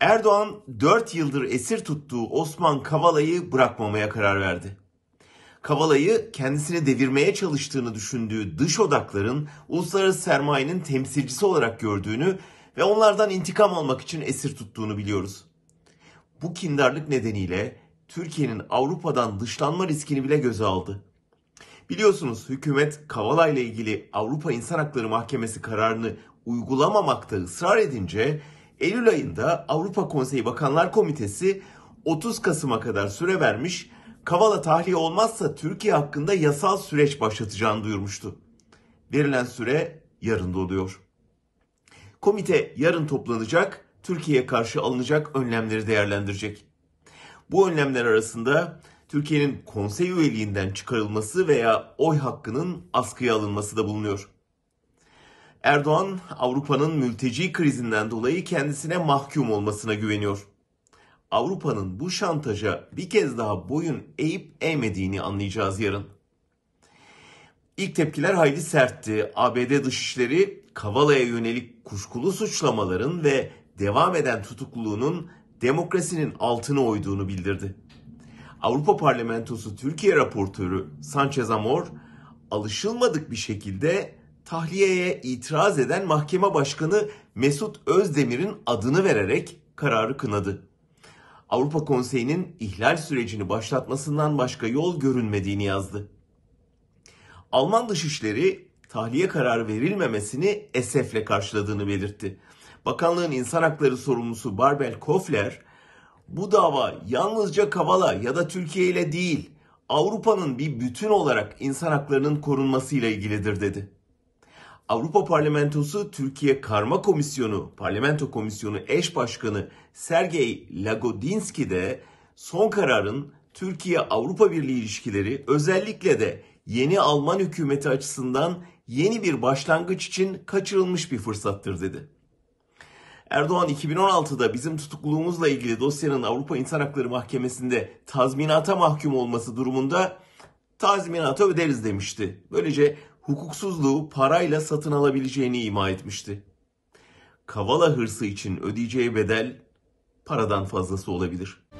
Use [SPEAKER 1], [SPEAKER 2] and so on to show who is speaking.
[SPEAKER 1] Erdoğan 4 yıldır esir tuttuğu Osman Kavala'yı bırakmamaya karar verdi. Kavala'yı kendisini devirmeye çalıştığını düşündüğü dış odakların uluslararası sermayenin temsilcisi olarak gördüğünü ve onlardan intikam almak için esir tuttuğunu biliyoruz. Bu kindarlık nedeniyle Türkiye'nin Avrupa'dan dışlanma riskini bile göze aldı. Biliyorsunuz hükümet Kavala ile ilgili Avrupa İnsan Hakları Mahkemesi kararını uygulamamakta ısrar edince Eylül ayında Avrupa Konseyi Bakanlar Komitesi 30 Kasım'a kadar süre vermiş, Kavala tahliye olmazsa Türkiye hakkında yasal süreç başlatacağını duyurmuştu. Verilen süre yarın doluyor. Komite yarın toplanacak, Türkiye'ye karşı alınacak önlemleri değerlendirecek. Bu önlemler arasında Türkiye'nin konsey üyeliğinden çıkarılması veya oy hakkının askıya alınması da bulunuyor. Erdoğan Avrupa'nın mülteci krizinden dolayı kendisine mahkum olmasına güveniyor. Avrupa'nın bu şantaja bir kez daha boyun eğip eğmediğini anlayacağız yarın. İlk tepkiler hayli sertti. ABD Dışişleri Kavala'ya yönelik kuşkulu suçlamaların ve devam eden tutukluluğunun demokrasinin altına oyduğunu bildirdi. Avrupa Parlamentosu Türkiye raportörü Sanchez Amor alışılmadık bir şekilde tahliyeye itiraz eden mahkeme başkanı Mesut Özdemir'in adını vererek kararı kınadı. Avrupa Konseyi'nin ihlal sürecini başlatmasından başka yol görünmediğini yazdı. Alman Dışişleri tahliye kararı verilmemesini esefle karşıladığını belirtti. Bakanlığın insan hakları sorumlusu Barbel Kofler, bu dava yalnızca Kavala ya da Türkiye ile değil, Avrupa'nın bir bütün olarak insan haklarının korunmasıyla ilgilidir dedi. Avrupa Parlamentosu Türkiye Karma Komisyonu, Parlamento Komisyonu eş başkanı Sergey Lagodinski de son kararın Türkiye Avrupa Birliği ilişkileri özellikle de yeni Alman hükümeti açısından yeni bir başlangıç için kaçırılmış bir fırsattır dedi. Erdoğan 2016'da bizim tutukluluğumuzla ilgili dosyanın Avrupa İnsan Hakları Mahkemesi'nde tazminata mahkum olması durumunda tazminata öderiz demişti. Böylece hukuksuzluğu parayla satın alabileceğini ima etmişti. Kavala hırsı için ödeyeceği bedel paradan fazlası olabilir.''